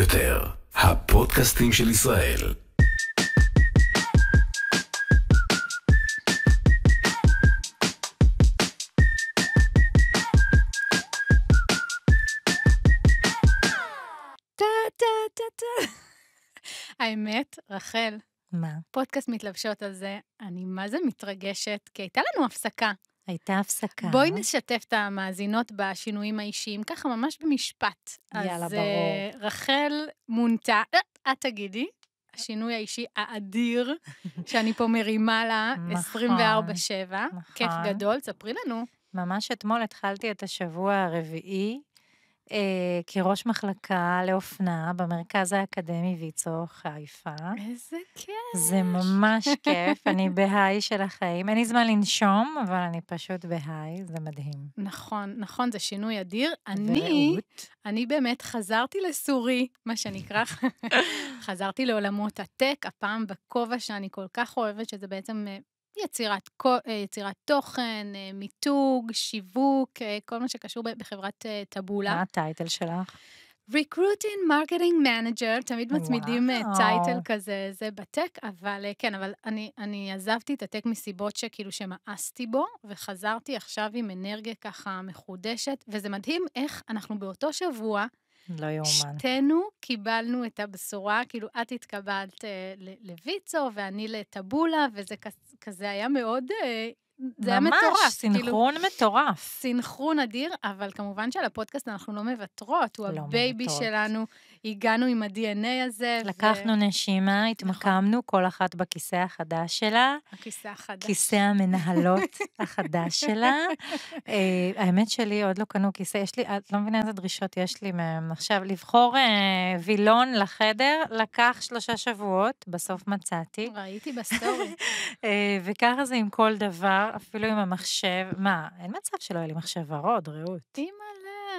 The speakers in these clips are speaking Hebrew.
יותר, הפודקאסטים של ישראל. האמת, רחל, מה? פודקאסט מתלבשות על זה, אני מה זה מתרגשת, כי הייתה לנו הפסקה. הייתה הפסקה. בואי נשתף את המאזינות בשינויים האישיים, ככה ממש במשפט. יאללה, אז, ברור. אז אה, רחל מונתה, אה, את תגידי, השינוי האישי האדיר, שאני פה מרימה לה 24-7, נכון, כיף נכון. גדול, ספרי לנו. ממש אתמול התחלתי את השבוע הרביעי אה, כראש מחלקה לאופנה במרכז האקדמי ויצו חיפה. איזה כיף. זה ממש כיף, אני בהיי של החיים. אין לי זמן לנשום, אבל אני פשוט בהיי, זה מדהים. נכון, נכון, זה שינוי אדיר. אני, אני באמת חזרתי לסורי, מה שנקרא, חזרתי לעולמות הטק, הפעם בכובע שאני כל כך אוהבת, שזה בעצם אה, יצירת, אה, יצירת תוכן, אה, מיתוג, שיווק, אה, כל מה שקשור בחברת טבולה. מה הטייטל שלך? Recruiting Marketing Manager, תמיד מצמידים וואו. טייטל כזה, זה בטק, אבל כן, אבל אני, אני עזבתי את הטק מסיבות שכאילו שמאסתי בו, וחזרתי עכשיו עם אנרגיה ככה מחודשת, וזה מדהים איך אנחנו באותו שבוע לא יאומן. שתינו קיבלנו את הבשורה, כאילו את התקבלת אה, לויצו ואני לטבולה, וזה כזה היה מאוד... אה, זה היה מטורף. ממש, כאילו סינכרון כאילו, מטורף. סינכרון אדיר, אבל כמובן שעל הפודקאסט אנחנו לא מוותרות, הוא לא הבייבי מטורף. שלנו. הגענו עם ה-DNA הזה. לקחנו ו... נשימה, נכון. התמקמנו, נכון. כל אחת בכיסא החדש שלה. הכיסא החדש. כיסא המנהלות החדש שלה. אה, האמת שלי, עוד לא קנו כיסא, יש לי, את לא מבינה איזה דרישות יש לי מהם. עכשיו, לבחור uh, וילון לחדר, לקח שלושה שבועות, בסוף מצאתי. ראיתי בסטורי. uh, וככה זה עם כל דבר, אפילו עם המחשב. מה, אין מצב שלא יהיה לי מחשב ורוד, רעות. אם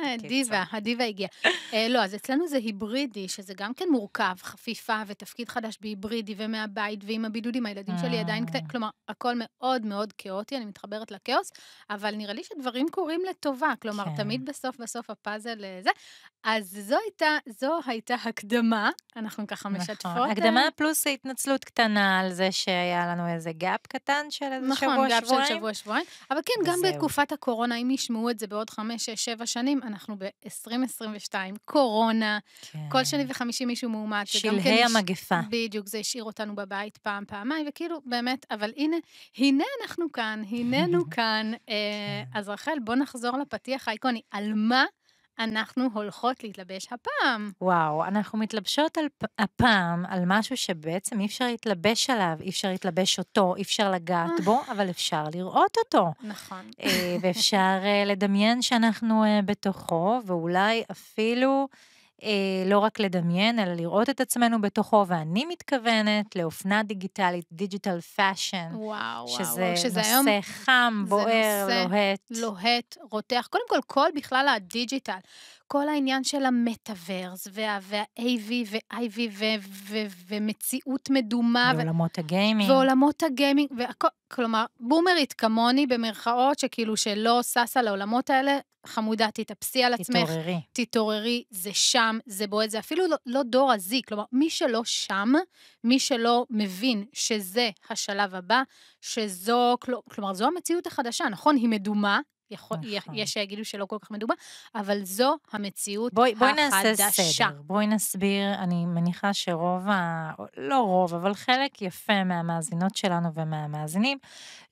הדיבה, הדיבה הגיעה. אה, לא, אז אצלנו זה היברידי, שזה גם כן מורכב, חפיפה ותפקיד חדש בהיברידי ומהבית ועם הבידודים, הילדים שלי עדיין קטנים, אה. כלומר, הכל מאוד מאוד כאוטי, אני מתחברת לכאוס, אבל נראה לי שדברים קורים לטובה, כלומר, כן. תמיד בסוף בסוף הפאזל אה, זה. אז זו הייתה, זו הייתה הקדמה, אנחנו ככה נכון. משתפות. הקדמה פלוס התנצלות קטנה על זה שהיה לנו איזה גאפ קטן של איזה נכון, שבוע, שבועיים. נכון, גאפ של שבוע, שבועיים. אבל כן, גם בתקופת הקורונה, אם ישמעו את זה בעוד חמש, שש, שבע שנים, אנחנו ב-2022, קורונה, כן. כל שני כן. וחמישי מישהו מאומת. שלהי כן המגפה. בדיוק, זה השאיר אותנו בבית פעם, פעמיים, וכאילו, באמת, אבל הנה, הנה אנחנו כאן, הננו כאן. אה, אז רחל, בוא נחזור לפתיח האיקוני. על מה אנחנו הולכות להתלבש הפעם. וואו, אנחנו מתלבשות על, הפעם על משהו שבעצם אי אפשר להתלבש עליו, אי אפשר להתלבש אותו, אי אפשר לגעת בו, אבל אפשר לראות אותו. נכון. אה, ואפשר אה, לדמיין שאנחנו אה, בתוכו, ואולי אפילו... אה, לא רק לדמיין, אלא לראות את עצמנו בתוכו, ואני מתכוונת לאופנה דיגיטלית, דיגיטל פאשן. וואו, וואו, שזה נושא היום... חם, בוער, זה נושא לוהט. לוהט, רותח. קודם כל, כל בכלל הדיג'יטל. כל העניין של המטאוורס, וה- av ו-IV ומציאות מדומה. ועולמות הגיימינג. ועולמות הגיימינג, והכל, כלומר, בומרית כמוני, במרכאות, שכאילו שלא ששה לעולמות האלה, חמודה, תתאפסי על עצמך. תתעוררי. תתעוררי, זה שם, זה בועט, זה אפילו לא, לא דור הזי. כלומר, מי שלא שם, מי שלא מבין שזה השלב הבא, שזו, כלומר, זו המציאות החדשה, נכון? היא מדומה, יכול, נכון. יש שיגידו שלא כל כך מדובר, אבל זו המציאות בואי, בואי החדשה. בואי נעשה סדר, בואי נסביר, אני מניחה שרוב, ה... לא רוב, אבל חלק יפה מהמאזינות שלנו ומהמאזינים,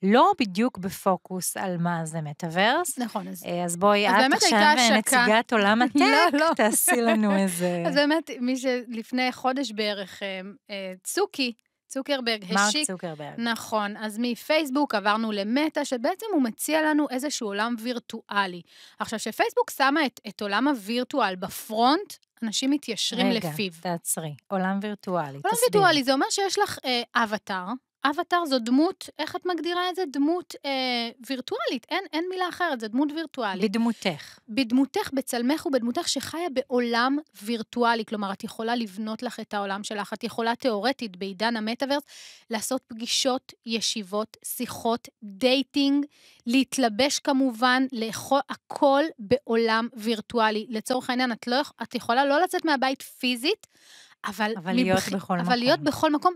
לא בדיוק בפוקוס על מה זה מטאוורס. נכון, אז... אה, אז בואי, אז את עכשיו אה, נציגת עולם לא, הטק, לא, לא. תעשי לנו איזה... אז באמת, מי שלפני חודש בערך, אה, צוקי, צוקרברג מרק השיק... מרק צוקרברג. נכון. אז מפייסבוק עברנו למטה, שבעצם הוא מציע לנו איזשהו עולם וירטואלי. עכשיו, כשפייסבוק שמה את, את עולם הווירטואל בפרונט, אנשים מתיישרים רגע, לפיו. רגע, תעצרי. עולם וירטואלי, עולם תסביר. עולם וירטואלי, זה אומר שיש לך אה, אבטאר, אבטאר זו דמות, איך את מגדירה את זה? דמות אה, וירטואלית, אין, אין מילה אחרת, זו דמות וירטואלית. בדמותך. בדמותך, בצלמך ובדמותך שחיה בעולם וירטואלי. כלומר, את יכולה לבנות לך את העולם שלך, את יכולה תיאורטית, בעידן המטאוורס, לעשות פגישות, ישיבות, שיחות, דייטינג, להתלבש כמובן, לאכול, הכל בעולם וירטואלי. לצורך העניין, את, לא, את יכולה לא לצאת מהבית פיזית, אבל, אבל, מבח... להיות, בכל אבל מקום. להיות בכל מקום.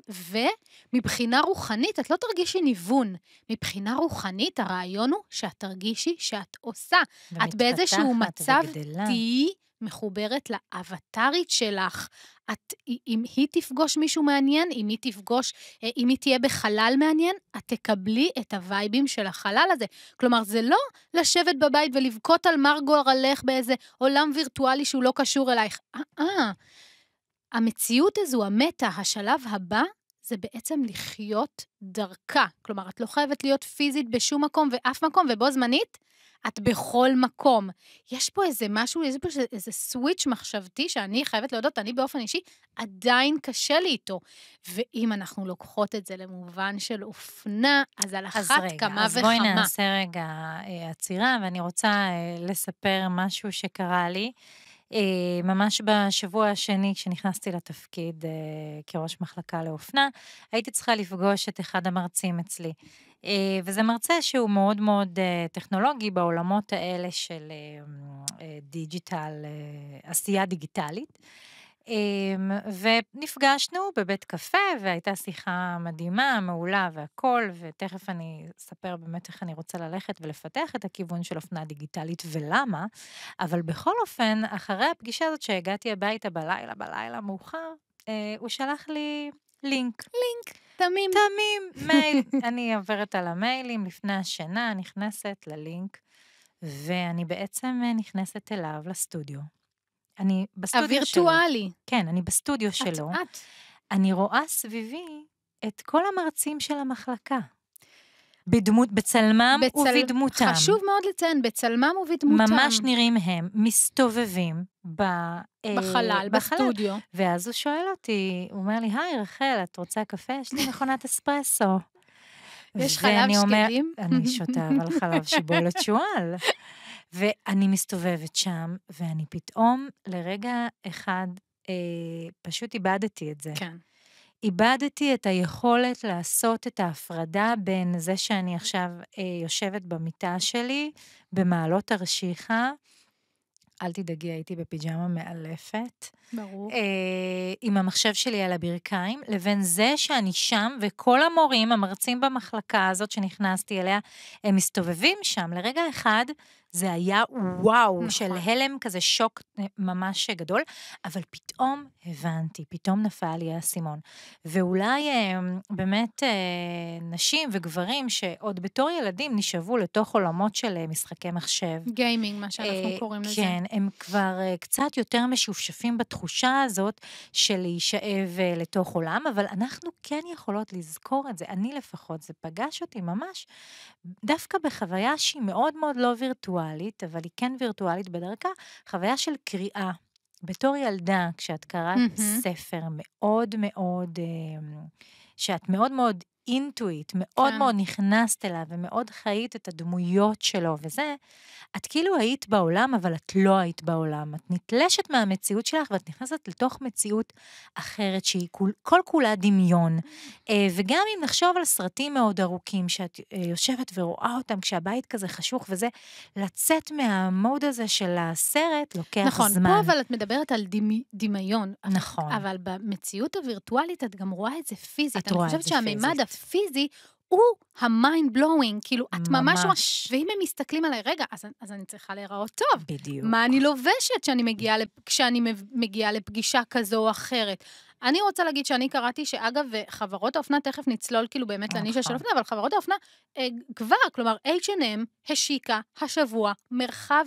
ומבחינה רוחנית, את לא תרגישי ניוון. מבחינה רוחנית, הרעיון הוא שאת תרגישי שאת עושה. את באיזשהו מצב תהיי מחוברת לאבטרית שלך. את, אם היא תפגוש מישהו מעניין, אם היא תפגוש, אה, אם היא תהיה בחלל מעניין, את תקבלי את הווייבים של החלל הזה. כלומר, זה לא לשבת בבית ולבכות על מר גורלך באיזה עולם וירטואלי שהוא לא קשור אלייך. אה, אה. המציאות הזו, המטה, השלב הבא, זה בעצם לחיות דרכה. כלומר, את לא חייבת להיות פיזית בשום מקום ואף מקום, ובו זמנית, את בכל מקום. יש פה איזה משהו, יש פה איזה, סוויץ' מחשבתי שאני חייבת להודות, אני באופן אישי, עדיין קשה לי איתו. ואם אנחנו לוקחות את זה למובן של אופנה, אז על אחת אז רגע, כמה אז וכמה. אז בואי נעשה רגע אה, עצירה, ואני רוצה אה, לספר משהו שקרה לי. אה, ממש בשבוע השני, כשנכנסתי לתפקיד אה, כראש מחלקה לאופנה, הייתי צריכה לפגוש את אחד המרצים אצלי. אה, וזה מרצה שהוא מאוד מאוד טכנולוגי בעולמות האלה של דיג'יטל, עשייה דיגיטלית. אמ, ונפגשנו בבית קפה, והייתה שיחה מדהימה, מעולה והכול, ותכף אני אספר באמת איך אני רוצה ללכת ולפתח את הכיוון של אופנה דיגיטלית ולמה, אבל בכל אופן, אחרי הפגישה הזאת שהגעתי הביתה בלילה, בלילה מאוחר, אה, הוא שלח לי לינק. לינק. תמים. תמים, מייל. אני עוברת על המיילים לפני השינה, נכנסת ללינק, ואני בעצם אה, נכנסת אליו לסטודיו. אני בסטודיו הווירטואלי. שלו. הווירטואלי. כן, אני בסטודיו את, שלו. את, את. אני רואה סביבי את כל המרצים של המחלקה. בדמות, בצלמם בצל... ובדמותם. חשוב מאוד לציין, בצלמם ובדמותם. ממש נראים הם, מסתובבים ב... אה, בחלל, בחלל, בסטודיו. ואז הוא שואל אותי, הוא אומר לי, היי, רחל, את רוצה קפה? יש לי מכונת אספרסו. יש חלב שקדים? אני שותה אבל חלב שיבולת שועל. ואני מסתובבת שם, ואני פתאום, לרגע אחד, אה, פשוט איבדתי את זה. כן. איבדתי את היכולת לעשות את ההפרדה בין זה שאני עכשיו אה, יושבת במיטה שלי, במעלות הרשיחה, אל תדאגי, הייתי בפיג'מה מאלפת. ברור. אה, עם המחשב שלי על הברכיים, לבין זה שאני שם, וכל המורים, המרצים במחלקה הזאת שנכנסתי אליה, הם מסתובבים שם. לרגע אחד, זה היה וואו, נכון. של הלם, כזה שוק אה, ממש גדול, אבל פתאום הבנתי, פתאום נפל לי האסימון. ואולי אמ, באמת אה, נשים וגברים שעוד בתור ילדים נשאבו לתוך עולמות של אה, משחקי מחשב. גיימינג, מה שאנחנו קוראים לזה. כן, הם כבר קצת יותר משופשפים בתחושה הזאת של להישאב לתוך עולם, אבל אנחנו כן יכולות לזכור את זה. אני לפחות, זה פגש אותי ממש דווקא בחוויה שהיא מאוד מאוד לא וירטואלית, אבל היא כן וירטואלית בדרכה, חוויה של קריאה. בתור ילדה, כשאת קראת mm-hmm. ספר מאוד מאוד, אה, שאת מאוד מאוד אינטואיט, מאוד כן. מאוד נכנסת אליו ומאוד חיית את הדמויות שלו וזה, את כאילו היית בעולם, אבל את לא היית בעולם. את נתלשת מהמציאות שלך ואת נכנסת לתוך מציאות אחרת שהיא כל, כל כולה דמיון. Mm. אה, וגם אם נחשוב על סרטים מאוד ארוכים, שאת אה, יושבת ורואה אותם כשהבית כזה חשוך וזה, לצאת מהמוד הזה של הסרט לוקח נכון, זמן. נכון, פה אבל את מדברת על דמי, דמיון. נכון. אבל במציאות הווירטואלית את גם רואה את זה פיזית. את רואה את זה פיזית. אני חושבת שהמימד... פיזי, הוא המיינד בלואוינג, כאילו, את ממש ממש... ואם הם מסתכלים עליי, רגע, אז, אז אני צריכה להיראות טוב. בדיוק. מה אני לובשת שאני מגיעה לפ... כשאני מגיעה לפגישה כזו או אחרת? אני רוצה להגיד שאני קראתי שאגב, חברות האופנה, תכף נצלול כאילו באמת אה, לנישה של נכון. אופנה, אבל חברות האופנה אה, כבר, כלומר, H&M השיקה השבוע מרחב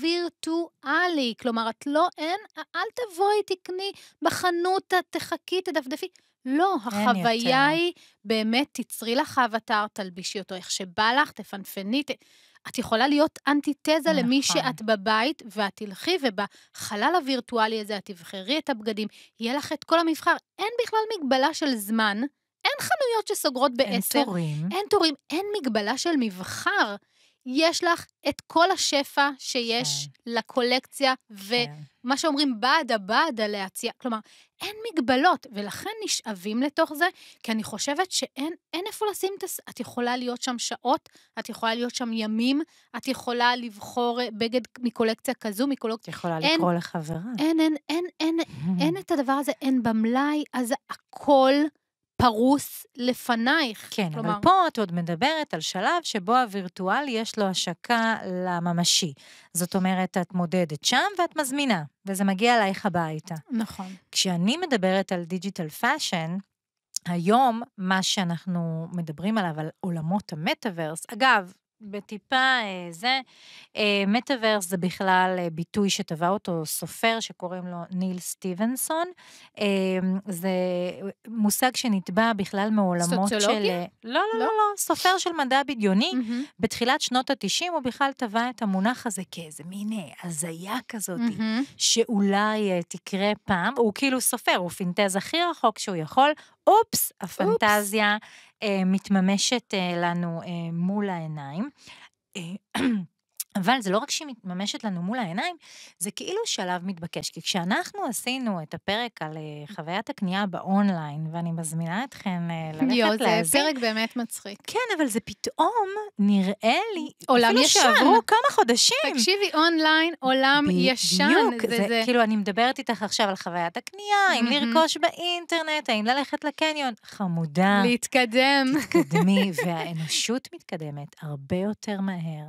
וירטואלי. כלומר, את לא, אין, אל תבואי, תקני בחנות, תחכי, תדפדפי. לא, החוויה יותר. היא באמת, תצרי לך אבטר, תלבישי אותו איך שבא לך, תפנפני. ת... את יכולה להיות אנטיתזה נכון. למי שאת בבית, ואת תלכי, ובחלל הווירטואלי הזה את תבחרי את הבגדים, יהיה לך את כל המבחר. אין בכלל מגבלה של זמן, אין חנויות שסוגרות בעשר. אין תורים. אין תורים, אין מגבלה של מבחר. יש לך את כל השפע שיש כן. לקולקציה, כן. ומה שאומרים, בעד הבעד הלהציע. כלומר, אין מגבלות, ולכן נשאבים לתוך זה, כי אני חושבת שאין איפה לשים את הס... את יכולה להיות שם שעות, את יכולה להיות שם ימים, את יכולה לבחור אה, בגד מקולקציה כזו, מקולקציה... את יכולה אין, לקרוא לחברה. אין, אין, אין, אין, אין, אין את הדבר הזה, אין במלאי, אז הכל... פרוס לפנייך. כן, כלומר... אבל פה את עוד מדברת על שלב שבו הווירטואל יש לו השקה לממשי. זאת אומרת, את מודדת שם ואת מזמינה, וזה מגיע אלייך הביתה. נכון. כשאני מדברת על דיג'יטל פאשן, היום, מה שאנחנו מדברים עליו, על עולמות המטאוורס, אגב, בטיפה זה. מטאוורס זה בכלל ביטוי שטבע אותו סופר שקוראים לו ניל סטיבנסון. זה מושג שנתבע בכלל מעולמות סוציולוגיה? של... סוציולוגיה? לא, לא, לא, לא, סופר של מדע בדיוני. Mm-hmm. בתחילת שנות ה-90 הוא בכלל טבע את המונח הזה כאיזה מין הזיה כזאת, mm-hmm. שאולי תקרה פעם. הוא כאילו סופר, הוא פינטז הכי רחוק שהוא יכול. אופס, הפנטזיה אה, מתממשת אה, לנו אה, מול העיניים. אבל זה לא רק שהיא מתממשת לנו מול העיניים, זה כאילו שלב מתבקש. כי כשאנחנו עשינו את הפרק על אה, חוויית הקנייה באונליין, ואני מזמינה אתכם אה, ללכת להאזין... יואו, זה להזין, פרק באמת מצחיק. כן, אבל זה פתאום נראה לי... עולם אפילו ישן. אפילו שעברו כמה חודשים. תקשיבי, אונליין, עולם בדיוק, ישן. בדיוק, זה, זה, זה... כאילו, אני מדברת איתך עכשיו על חוויית הקנייה, mm-hmm. אם לרכוש באינטרנט, האם ללכת לקניון. חמודה. להתקדם. תתקדמי, והאנושות מתקדמת הרבה יותר מהר.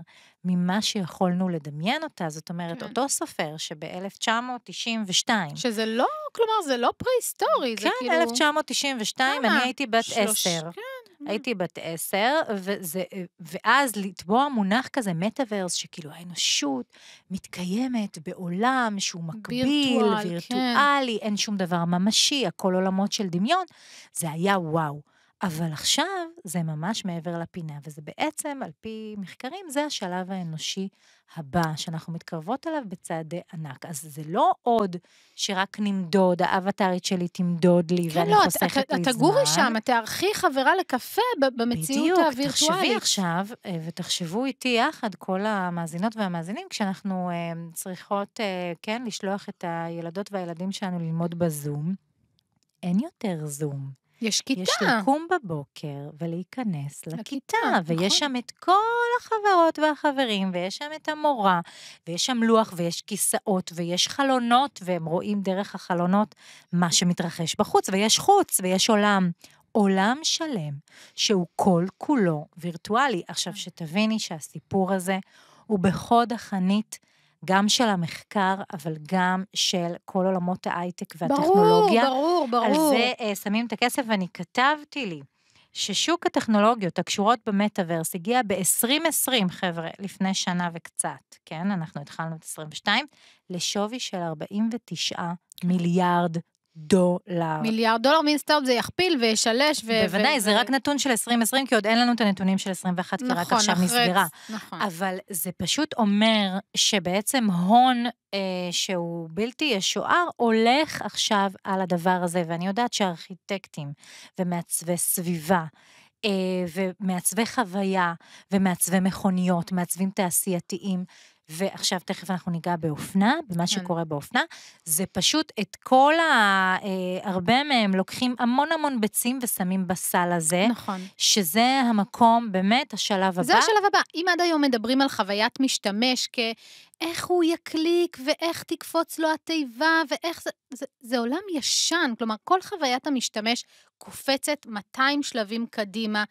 ממה שיכולנו לדמיין אותה. זאת אומרת, כן. אותו סופר שב-1992... שזה לא, כלומר, זה לא פרה-היסטורי, כן, זה כאילו... כן, 1992, כמה? אני הייתי בת שלוש... 10. כן. אה. הייתי בת עשר, וזה, ואז לטבוע מונח כזה, מטאוורס, שכאילו האנושות מתקיימת בעולם שהוא מקביל, וירטואל, וירטואלי, כן. אין שום דבר ממשי, הכל עולמות של דמיון, זה היה וואו. אבל עכשיו זה ממש מעבר לפינה, וזה בעצם, על פי מחקרים, זה השלב האנושי הבא שאנחנו מתקרבות אליו בצעדי ענק. אז זה לא עוד שרק נמדוד, האבטארית שלי תמדוד לי כן, ואני לא, חוסכת את, לי את, זמן. כן, לא, תגורי שם, את תארחי חברה לקפה במציאות בדיוק, הווירטואלית. בדיוק, תחשבי עכשיו, אה, ותחשבו איתי יחד, כל המאזינות והמאזינים, כשאנחנו אה, צריכות, אה, כן, לשלוח את הילדות והילדים שלנו ללמוד בזום. אין יותר זום. יש כיתה. יש לקום בבוקר ולהיכנס לכיתה, לכיתה ויש נכון. שם את כל החברות והחברים, ויש שם את המורה, ויש שם לוח, ויש כיסאות, ויש חלונות, והם רואים דרך החלונות מה שמתרחש בחוץ, ויש חוץ, ויש עולם. עולם שלם שהוא כל-כולו וירטואלי. עכשיו, אה. שתביני שהסיפור הזה הוא בחוד החנית גם של המחקר, אבל גם של כל עולמות ההייטק והטכנולוגיה. ברור, ברור, ברור. על זה uh, שמים את הכסף, ואני כתבתי לי. ששוק הטכנולוגיות הקשורות במטאוורס הגיע ב-2020, חבר'ה, לפני שנה וקצת, כן? אנחנו התחלנו את 22, לשווי של 49 מיליארד דולר. מיליארד דולר סטארט זה יכפיל וישלש. ו- בוודאי, ו- זה ו- רק נתון של 2020, כי עוד אין לנו את הנתונים של 21, נכון, כי רק נכון, עכשיו נסגרה. נכון. אבל זה פשוט אומר שבעצם הון אה, שהוא בלתי ישוער הולך עכשיו על הדבר הזה, ואני יודעת שארכיטקטים ומעצבי סביבה, אה, ומעצבי חוויה, ומעצבי מכוניות, מעצבים תעשייתיים, ועכשיו תכף אנחנו ניגע באופנה, במה כן. שקורה באופנה. זה פשוט את כל ה... אה, הרבה מהם לוקחים המון המון ביצים ושמים בסל הזה. נכון. שזה המקום, באמת, השלב הבא. זה השלב הבא. אם עד היום מדברים על חוויית משתמש כ... איך הוא יקליק, ואיך תקפוץ לו התיבה, ואיך זה... זה, זה עולם ישן, כלומר, כל חוויית המשתמש קופצת 200 שלבים קדימה.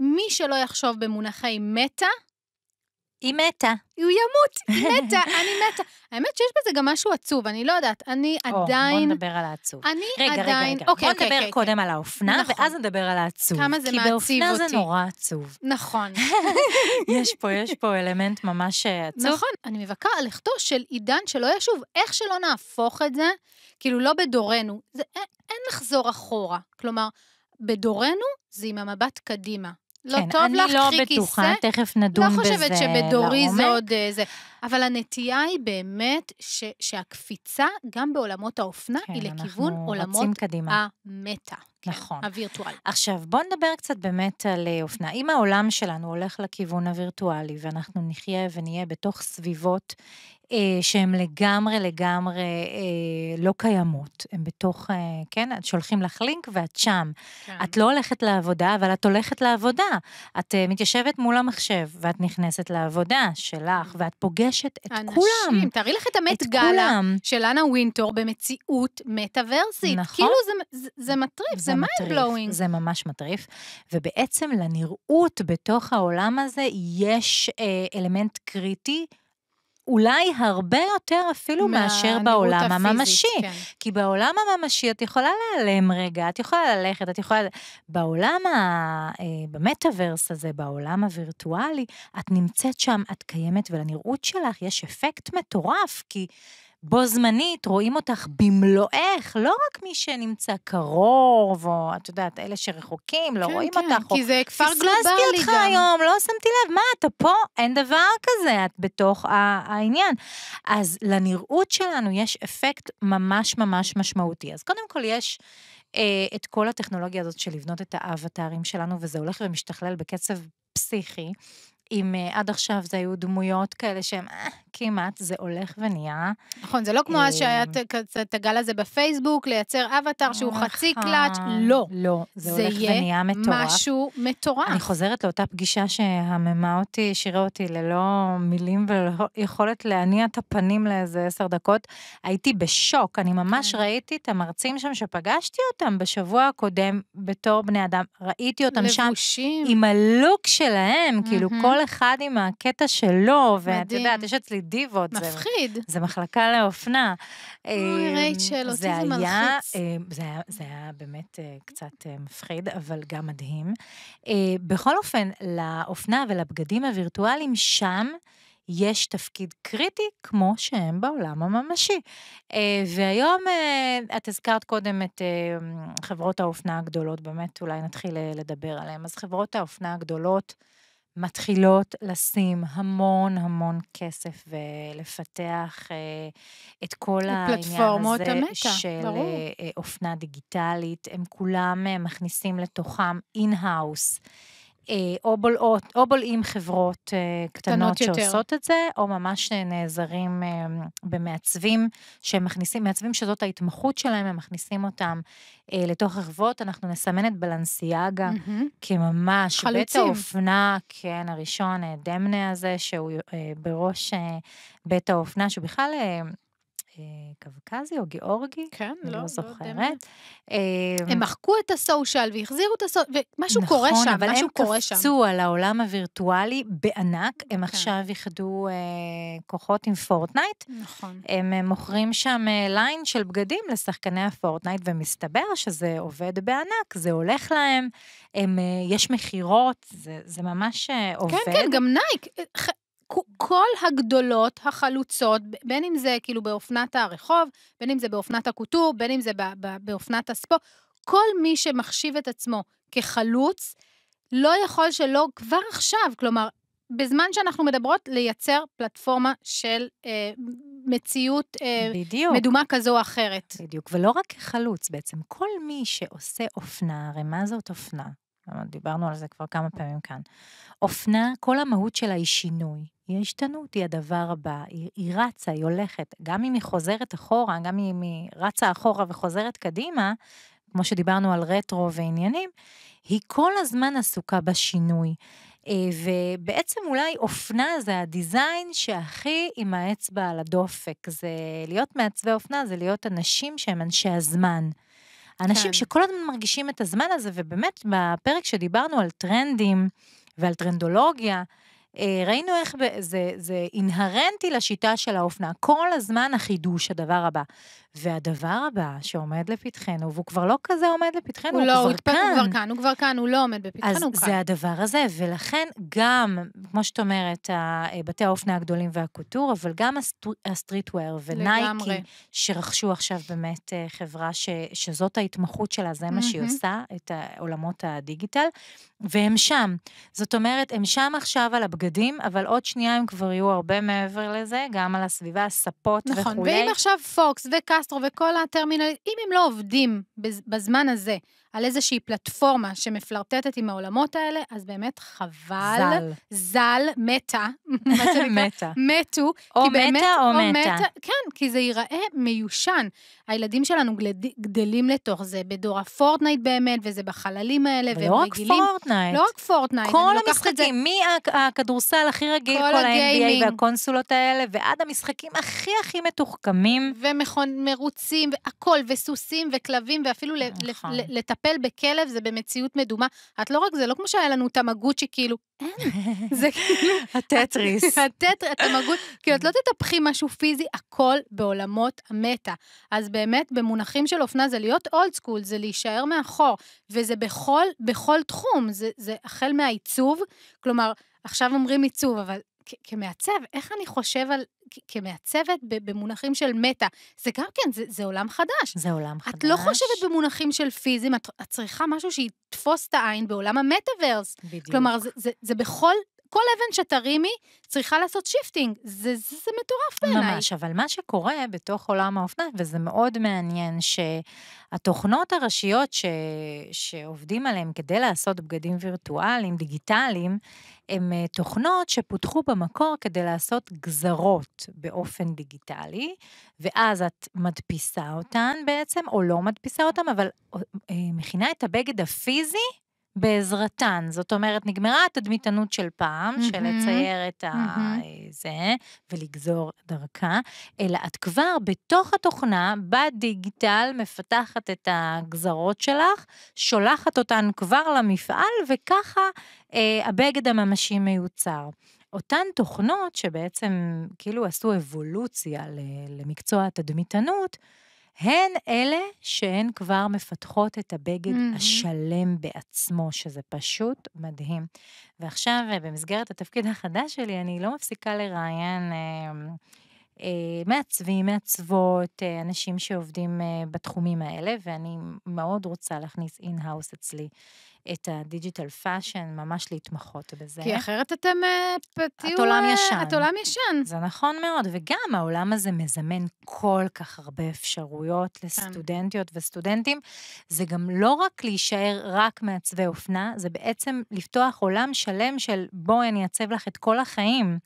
מי שלא יחשוב במונחי מטה, היא מתה. הוא ימות, היא מתה, אני מתה. האמת שיש בזה גם משהו עצוב, אני לא יודעת, אני או, עדיין... בוא נדבר על העצוב. אני רגע, עדיין... רגע, רגע, אוקיי, בוא אוקיי, נדבר אוקיי, אוקיי. קודם אוקיי. על האופנה, נכון. ואז נדבר על העצוב. כמה זה מעציב אותי. כי באופנה זה נורא עצוב. נכון. יש פה, יש פה אלמנט ממש אה, עצוב. נכון, אני מבכה על לכתו של עידן שלא ישוב, איך שלא נהפוך את זה, כאילו לא בדורנו, זה, אין, אה, אין לחזור אחורה. כלומר, בדורנו זה עם המבט קדימה. לא כן, טוב לך, לא קחי כיסא. אני לא בטוחה, תכף נדון בזה לעומק. לא חושבת שבדורי לעומק. אה, זה עוד איזה... אבל הנטייה היא באמת ש, שהקפיצה, גם בעולמות האופנה, כן, היא לכיוון עולמות קדימה. המטה. כן, נכון. כן, הווירטואלי. עכשיו, בואו נדבר קצת באמת על אה, אופנה. אם העולם שלנו הולך לכיוון הווירטואלי, ואנחנו נחיה ונהיה בתוך סביבות אה, שהן לגמרי לגמרי אה, לא קיימות. הן בתוך, אה, כן, את שולחים לך לינק ואת שם. כן. את לא הולכת לעבודה, אבל את הולכת לעבודה. את אה, מתיישבת מול המחשב, ואת נכנסת לעבודה שלך, ואת פוגשת את אנשים, כולם. אנשים, תארי לך את המת גאלה של אנה ווינטור במציאות מטאוורסית. נכון. כאילו זה, זה, זה מטריף, זה, מיינד בלואוינג. זה ממש מטריף. ובעצם לנראות בתוך העולם הזה יש אה, אלמנט קריטי. אולי הרבה יותר אפילו מאשר בעולם הפיזית, הממשי. כן. כי בעולם הממשי את יכולה להיעלם רגע, את יכולה ללכת, את יכולה... בעולם ה... אה, במטאוורס הזה, בעולם הווירטואלי, את נמצאת שם, את קיימת, ולנראות שלך יש אפקט מטורף, כי בו זמנית רואים אותך במלואך, לא רק מי שנמצא קרוב, או את יודעת, אלה שרחוקים, לא כן, רואים כן, אותך. כן, כן, כי זה כפר גלובלי גם. פספסתי אותך היום, לא שמתי לב, מה, אתה פה? אין דבר כזה, את בתוך העניין. אז לנראות שלנו יש אפקט ממש ממש משמעותי. אז קודם כל יש... אה, את כל הטכנולוגיה הזאת של לבנות את האבטרים שלנו, וזה הולך ומשתכלל בקצב פסיכי. אם uh, עד עכשיו זה היו דמויות כאלה שהן אה, כמעט, זה הולך ונהיה. נכון, זה לא כמו אז שהיה אה, את הגל הזה בפייסבוק, לייצר אבטאר שהוא נכון. חצי קלאץ', לא. לא, זה, זה הולך ונהיה מטורף. זה יהיה משהו מטורף. אני חוזרת לאותה פגישה שהממה אותי, השאירה אותי ללא מילים וללא יכולת להניע את הפנים לאיזה עשר דקות. הייתי בשוק, אני ממש כן. ראיתי את המרצים שם שפגשתי אותם בשבוע הקודם בתור בני אדם, ראיתי אותם שם. לבושים. עם הלוק שלהם, כאילו כל כל אחד עם הקטע שלו, ואת יודעת, יש אצלי דיוות. מפחיד. זה, זה מחלקה לאופנה. אוי, אמ, רייצ'ל, אותי זה מלחיץ. אמ, זה היה, זה היה באמת אה, קצת אה, מפחיד, אבל גם מדהים. אה, בכל אופן, לאופנה ולבגדים הווירטואליים שם, יש תפקיד קריטי כמו שהם בעולם הממשי. והיום, את הזכרת קודם את חברות האופנה הגדולות, באמת אולי נתחיל לדבר עליהן. אז חברות האופנה הגדולות, מתחילות לשים המון המון כסף ולפתח אה, את כל העניין הזה המטה, של ברור. אה, אה, אופנה דיגיטלית. הם כולם מכניסים לתוכם אין-האוס. אה, או בולעות, או בולעים חברות אה, קטנות קטנות שעושות את זה, או ממש אה, נעזרים אה, במעצבים, שהם מכניסים, מעצבים שזאת ההתמחות שלהם, הם מכניסים אותם אה, לתוך רחבות. אנחנו נסמן את בלנסיאגה mm-hmm. כממש חלוצים. בית האופנה, כן, הראשון, אה, דמנה הזה, שהוא אה, בראש אה, בית האופנה, שהוא בכלל אה, קווקזי או גיאורגי, כן, אני לא, לא, לא זוכרת. אמ, הם מחקו את הסושיאל והחזירו את הסושיאל, ומשהו נכון, קורה שם, משהו קורה שם. נכון, אבל הם קפצו על העולם הווירטואלי בענק, הם כן. עכשיו איחדו אה, כוחות עם פורטנייט. נכון. הם אה, מוכרים שם אה, ליין של בגדים לשחקני הפורטנייט, ומסתבר שזה עובד בענק, זה הולך להם, הם, אה, יש מכירות, זה, זה ממש אה, כן, עובד. כן, כן, גם נייק. אה, כל הגדולות החלוצות, בין אם זה כאילו באופנת הרחוב, בין אם זה באופנת הקוטור, בין אם זה באופנת הספורט, כל מי שמחשיב את עצמו כחלוץ, לא יכול שלא כבר עכשיו, כלומר, בזמן שאנחנו מדברות, לייצר פלטפורמה של אה, מציאות אה, בדיוק. מדומה כזו או אחרת. בדיוק, ולא רק כחלוץ בעצם, כל מי שעושה אופנה, הרי מה זאת אופנה? דיברנו על זה כבר כמה פעמים כאן. אופנה, כל המהות שלה היא שינוי. היא השתנות, היא הדבר הבא, היא, היא רצה, היא הולכת. גם אם היא חוזרת אחורה, גם אם היא רצה אחורה וחוזרת קדימה, כמו שדיברנו על רטרו ועניינים, היא כל הזמן עסוקה בשינוי. אה, ובעצם אולי אופנה זה הדיזיין שהכי עם האצבע על הדופק. זה להיות מעצבי אופנה, זה להיות אנשים שהם אנשי הזמן. אנשים כן. שכל הזמן מרגישים את הזמן הזה, ובאמת, בפרק שדיברנו על טרנדים ועל טרנדולוגיה, אה, ראינו איך זה, זה אינהרנטי לשיטה של האופנה, כל הזמן החידוש, הדבר הבא. והדבר הבא שעומד לפתחנו, והוא כבר לא כזה עומד לפתחנו, הוא, הוא, לא, הוא, הוא כבר כאן. הוא כבר כאן, הוא כבר כאן, הוא לא עומד בפתחנו, הוא כאן. אז זה הדבר הזה, ולכן גם, כמו שאת אומרת, אה, בתי האופנה הגדולים והקוטור, אבל גם הסטריטוור ונייקי, לגמרי. שרכשו עכשיו באמת אה, חברה ש, שזאת ההתמחות שלה, זה מה שהיא עושה, את עולמות הדיגיטל, והם שם. זאת אומרת, הם שם עכשיו על הבגדים, אבל עוד שנייה הם כבר יהיו הרבה מעבר לזה, גם על הסביבה, הספות נכון, וכולי. נכון, ואם עכשיו פוקס וקאס... קסטרו וכל הטרמינל, אם הם לא עובדים בזמן הזה על איזושהי פלטפורמה שמפלרטטת עם העולמות האלה, אז באמת חבל. ז"ל. ז"ל, מתה. מתה. מתו. או מתה או מתה. כן, כי זה ייראה מיושן. הילדים שלנו גדלים לתוך זה, בדור הפורטנייט באמת, וזה בחללים האלה, והם לא רגילים. לא רק פורטנייט. לא רק פורטנייט. כל המשחקים, מהכדורסל הכי רגיל, כל ה-NBA והקונסולות האלה, ועד המשחקים הכי הכי מתוחכמים. ומרוצים, והכול, וסוסים, וכלבים, ואפילו נכון. לטפל. לטפל בכלב זה במציאות מדומה. את לא רק זה, לא כמו שהיה לנו תמגוצ'י, כאילו, אין. זה כאילו... הטטריס. הטטריס, התמגוצ'י, כאילו, את לא תטפחי משהו פיזי, הכל בעולמות המטה. אז באמת, במונחים של אופנה זה להיות אולד סקול, זה להישאר מאחור, וזה בכל, בכל תחום, זה, זה החל מהעיצוב, כלומר, עכשיו אומרים עיצוב, אבל כמעצב, איך אני חושב על, כמעצבת במונחים של מטה? זה גם כן, זה, זה עולם חדש. זה עולם חדש. את לא חושבת במונחים של פיזים, את, את צריכה משהו שיתפוס את העין בעולם המטאוורס. בדיוק. כלומר, זה, זה, זה בכל כל אבן שתרימי צריכה לעשות שיפטינג. זה, זה, זה מטורף בעיניי. ממש, אבל מה שקורה בתוך עולם האופנה, וזה מאוד מעניין, שהתוכנות הראשיות ש, שעובדים עליהן כדי לעשות בגדים וירטואליים, דיגיטליים, הן אה, תוכנות שפותחו במקור כדי לעשות גזרות באופן דיגיטלי, ואז את מדפיסה אותן בעצם, או לא מדפיסה אותן, אבל אה, מכינה את הבגד הפיזי בעזרתן. זאת אומרת, נגמרה התדמיתנות של פעם, mm-hmm. של לצייר את mm-hmm. זה ולגזור דרכה, אלא את כבר בתוך התוכנה, בדיגיטל, מפתחת את הגזרות שלך, שולחת אותן כבר למפעל, וככה אה, הבגד הממשי מיוצר. אותן תוכנות שבעצם כאילו עשו אבולוציה למקצוע התדמיתנות, הן אלה שהן כבר מפתחות את הבגד mm-hmm. השלם בעצמו, שזה פשוט מדהים. ועכשיו, במסגרת התפקיד החדש שלי, אני לא מפסיקה לראיין... אה, אה, מעצבים, מעצבות, אה, אנשים שעובדים אה, בתחומים האלה, ואני מאוד רוצה להכניס אין-האוס אצלי את הדיג'יטל פאשן, ממש להתמחות בזה. כי אחרת אתם תהיו... את עולם ישן. את עולם ישן. זה נכון מאוד, וגם העולם הזה מזמן כל כך הרבה אפשרויות כן. לסטודנטיות וסטודנטים. זה גם לא רק להישאר רק מעצבי אופנה, זה בעצם לפתוח עולם שלם של בואי אני אעצב לך את כל החיים.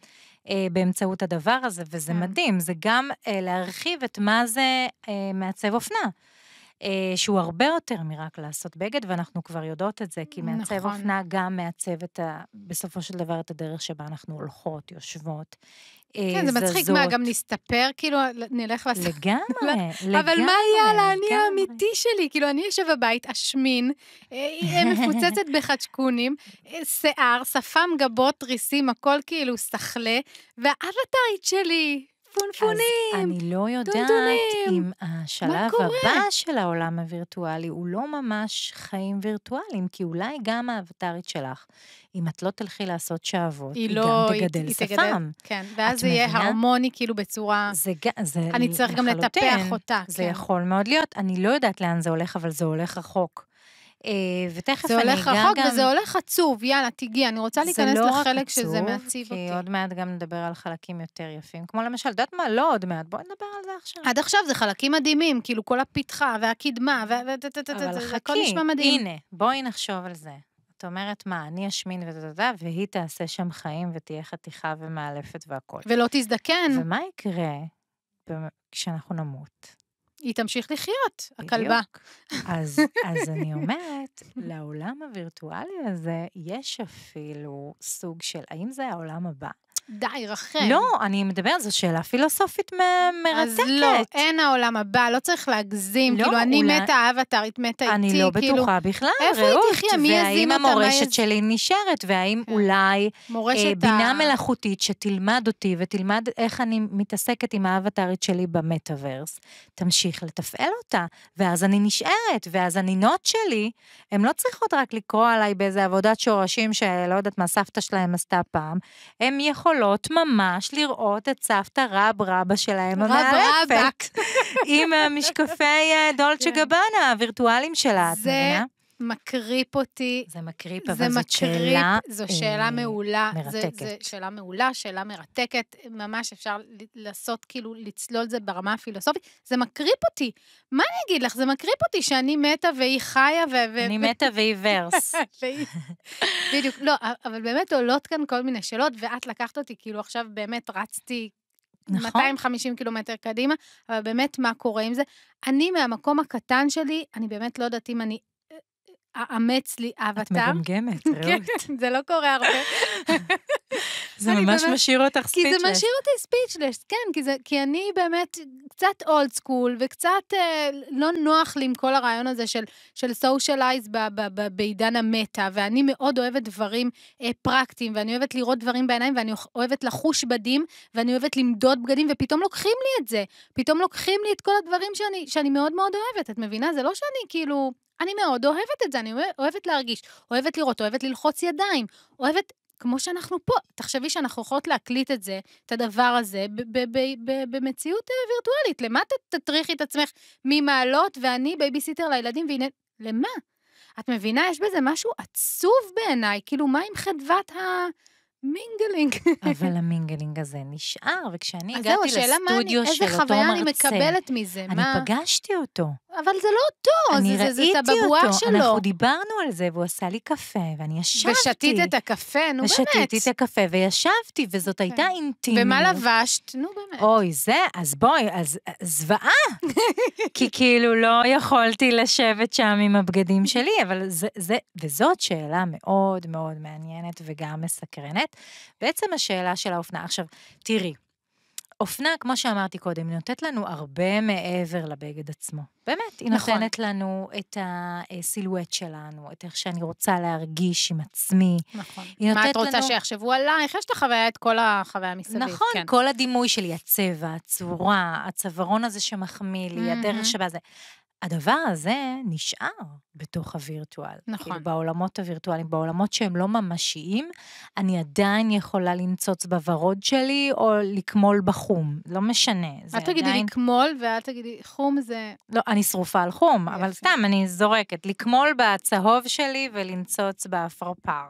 אה, באמצעות הדבר הזה, וזה כן. מדהים, זה גם אה, להרחיב את מה זה אה, מעצב אופנה. אה, שהוא הרבה יותר מרק לעשות בגד, ואנחנו כבר יודעות את זה, כי מעצב נכון. אופנה גם מעצב את ה... בסופו של דבר את הדרך שבה אנחנו הולכות, יושבות. אה, כן, זה מצחיק, מה, גם נסתפר? כאילו, נלך לעשות... לגמרי, לגמרי. לא, אבל מה יהיה על האני האמיתי שלי? כאילו, אני יושב בבית, אשמין, אה, מפוצצת בחצ'קונים, שיער, שפם, גבות, ריסים, הכל כאילו סחלה, והאבטרית שלי, פונפונים, אז אני לא יודעת דונדונים. אם השלב הבא של העולם הווירטואלי הוא לא ממש חיים וירטואליים, כי אולי גם האבטרית שלך, אם את לא תלכי לעשות שעבות, היא, היא לא, גם תגדל היא, שפם. היא תגדל, כן, ואז זה יהיה הרמוני כאילו בצורה... זה, זה אני צריך גם לטפח אותה. זה כן. יכול מאוד להיות, אני לא יודעת לאן זה הולך, אבל זה הולך רחוק. אה, ותכף אני אגע גם... זה הולך רחוק וזה הולך עצוב, יאללה, תגיעי, אני רוצה להיכנס לא לחלק עצוב, שזה מעציב אותי. זה לא רק עצוב, כי עוד מעט גם נדבר על חלקים יותר יפים. כמו למשל, את יודעת מה? לא עוד מעט, בואי נדבר על זה עכשיו. עד עכשיו זה חלקים מדהימים, כאילו כל הפיתחה והקדמה, ו... אבל חכי, הנה, בואי נחשוב על זה. את אומרת, מה, אני אשמין ותודה, והיא תעשה שם חיים ותהיה חתיכה ומאלפת והכול. ולא תזדקן. ומה יקרה כשאנחנו נמות? היא תמשיך לחיות, בדיוק. הכלבה. אז, אז אני אומרת, לעולם הווירטואלי הזה יש אפילו סוג של, האם זה העולם הבא? די, רחל. לא, אני מדברת, זו שאלה פילוסופית מ- מרתקת. אז לא, אין העולם הבא, לא צריך להגזים. לא, כאילו, אני אולי... מתה, את מתה איתי, אני לא כאילו... בטוחה בכלל, איפה ראות, איפה היא תחיה? מי יזים אותה? והאם המורשת שלי נשארת? והאם כן. אולי אה, בינה ה... מלאכותית שתלמד אותי ותלמד איך אני מתעסקת עם האבטרית שלי במטאוורס, תמשיך לתפעל אותה, ואז אני נשארת, ואז הנינות שלי, הן לא צריכות רק לקרוא עליי באיזה עבודת שורשים שלא יודעת מה סבתא שלהן עשתה פעם, הן יכולות... יכולות ממש לראות את סבתא רב רבא שלהם רב רבק. עם המשקפי אה, דולצ'ה כן. גבאנה הווירטואליים שלה, את מבינה? מקריפ אותי. זה מקריפ, אבל זאת שאלה... זו אה, שאלה אה, מעולה. מרתקת. זו שאלה מעולה, שאלה מרתקת. ממש אפשר לעשות, כאילו, לצלול את זה ברמה הפילוסופית. זה מקריפ אותי. מה אני אגיד לך? זה מקריפ אותי שאני מתה והיא חיה ו... אני מתה והיא ורס. בדיוק. לא, אבל באמת עולות כאן כל מיני שאלות, ואת לקחת אותי, כאילו, עכשיו באמת רצתי נכון. 250 קילומטר קדימה, אבל באמת, מה קורה עם זה? אני, מהמקום הקטן שלי, אני באמת לא יודעת אם אני אאמץ לי אבטאר. כן, את מגמגמת, ראות. כן, זה לא קורה הרבה. זה ממש משאיר אותך ספיצ'לס. כי זה משאיר אותי ספיצ'לס, כן, כי אני באמת קצת אולד סקול, וקצת אה, לא נוח לי עם כל הרעיון הזה של סושיאלייז בעידן המטה, ואני מאוד אוהבת דברים אה, פרקטיים, ואני אוהבת לראות דברים בעיניים, ואני אוהבת לחוש בדים, ואני אוהבת למדוד בגדים, ופתאום לוקחים לי את זה. פתאום לוקחים לי את כל הדברים שאני מאוד מאוד אוהבת, את מבינה? זה לא שאני כאילו... אני מאוד אוהבת את זה, אני אוהבת להרגיש, אוהבת לראות, אוהבת ללחוץ ידיים, אוהבת כמו שאנחנו פה. תחשבי שאנחנו יכולות להקליט את זה, את הדבר הזה, במציאות אה, וירטואלית. למה תטריכי את עצמך ממעלות ואני בייביסיטר לילדים, והנה... למה? את מבינה? יש בזה משהו עצוב בעיניי, כאילו, מה עם חדוות ה... מינגלינג. אבל המינגלינג הזה נשאר, וכשאני הגעתי לסטודיו של אותו מרצה... אז זהו, השאלה מה אני, איזה חוויה אני מקבלת מזה, אני מה... אני פגשתי אותו. אבל זה לא אותו, זה, זה, זה, את הבבואה אותו, שלו. אנחנו דיברנו על זה, והוא עשה לי קפה, ואני ישבתי. ושתית את הקפה, נו ושתית באמת. ושתיתי את הקפה, וישבתי, וזאת הייתה כן. אינטימיות. ומה לבשת? נו באמת. אוי, זה, אז בואי, אז זוועה. כי כאילו לא יכולתי לשבת שם עם הבגדים שלי, אבל זה, זה, וזאת שאלה מאוד מאוד מעניינת וגם מסקרנת. נשאלת בעצם השאלה של האופנה. עכשיו, תראי, אופנה, כמו שאמרתי קודם, נותנת לנו הרבה מעבר לבגד עצמו. באמת, היא נכון. נותנת לנו את הסילואט שלנו, את איך שאני רוצה להרגיש עם עצמי. נכון. מה את רוצה לנו... שיחשבו עלייך? יש את החוויה, את כל החוויה מסביב. נכון, כן. כל הדימוי שלי, הצבע, הצורה, הצווארון הזה שמחמיא לי, mm-hmm. הדרך שבה זה. הדבר הזה נשאר בתוך הווירטואל. כאילו, נכון. כאילו בעולמות הווירטואליים, בעולמות שהם לא ממשיים, אני עדיין יכולה לנצוץ בוורוד שלי או לקמול בחום, לא משנה. אל תגידי עדיין... לקמול ואל תגידי, חום זה... לא, אני שרופה על חום, יפה. אבל סתם, אני זורקת, לקמול בצהוב שלי ולנצוץ באפרפר.